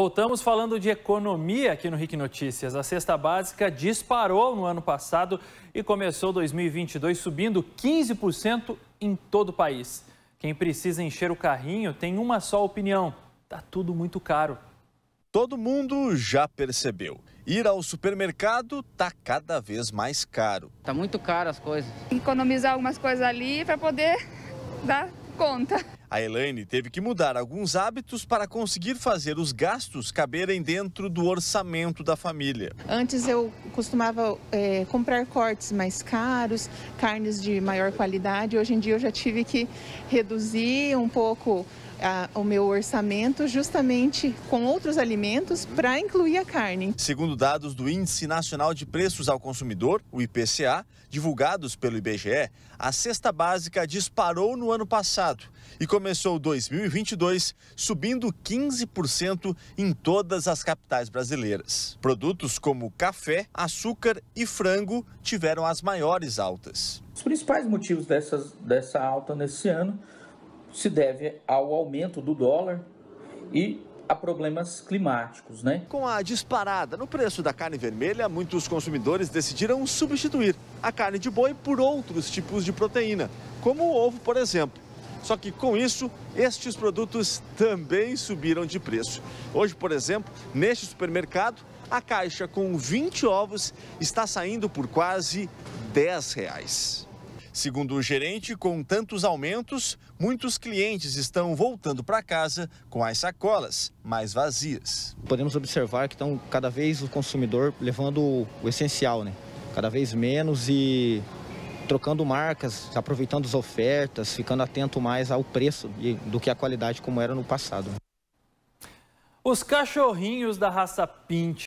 Voltamos falando de economia aqui no RIC Notícias. A cesta básica disparou no ano passado e começou 2022 subindo 15% em todo o país. Quem precisa encher o carrinho tem uma só opinião: tá tudo muito caro. Todo mundo já percebeu. Ir ao supermercado tá cada vez mais caro. Tá muito caro as coisas. Economizar algumas coisas ali para poder dar conta. A Elaine teve que mudar alguns hábitos para conseguir fazer os gastos caberem dentro do orçamento da família. Antes eu costumava é, comprar cortes mais caros, carnes de maior qualidade. Hoje em dia eu já tive que reduzir um pouco o meu orçamento justamente com outros alimentos para incluir a carne. Segundo dados do Índice Nacional de Preços ao Consumidor, o IPCA, divulgados pelo IBGE, a cesta básica disparou no ano passado e começou 2022 subindo 15% em todas as capitais brasileiras. Produtos como café, açúcar e frango tiveram as maiores altas. Os principais motivos dessas, dessa alta nesse ano se deve ao aumento do dólar e a problemas climáticos, né? Com a disparada no preço da carne vermelha, muitos consumidores decidiram substituir a carne de boi por outros tipos de proteína, como o ovo, por exemplo. Só que com isso, estes produtos também subiram de preço. Hoje, por exemplo, neste supermercado, a caixa com 20 ovos está saindo por quase 10 reais. Segundo o gerente, com tantos aumentos, muitos clientes estão voltando para casa com as sacolas mais vazias. Podemos observar que estão cada vez o consumidor levando o essencial, né? Cada vez menos e trocando marcas, aproveitando as ofertas, ficando atento mais ao preço do que à qualidade como era no passado. Os cachorrinhos da raça Pint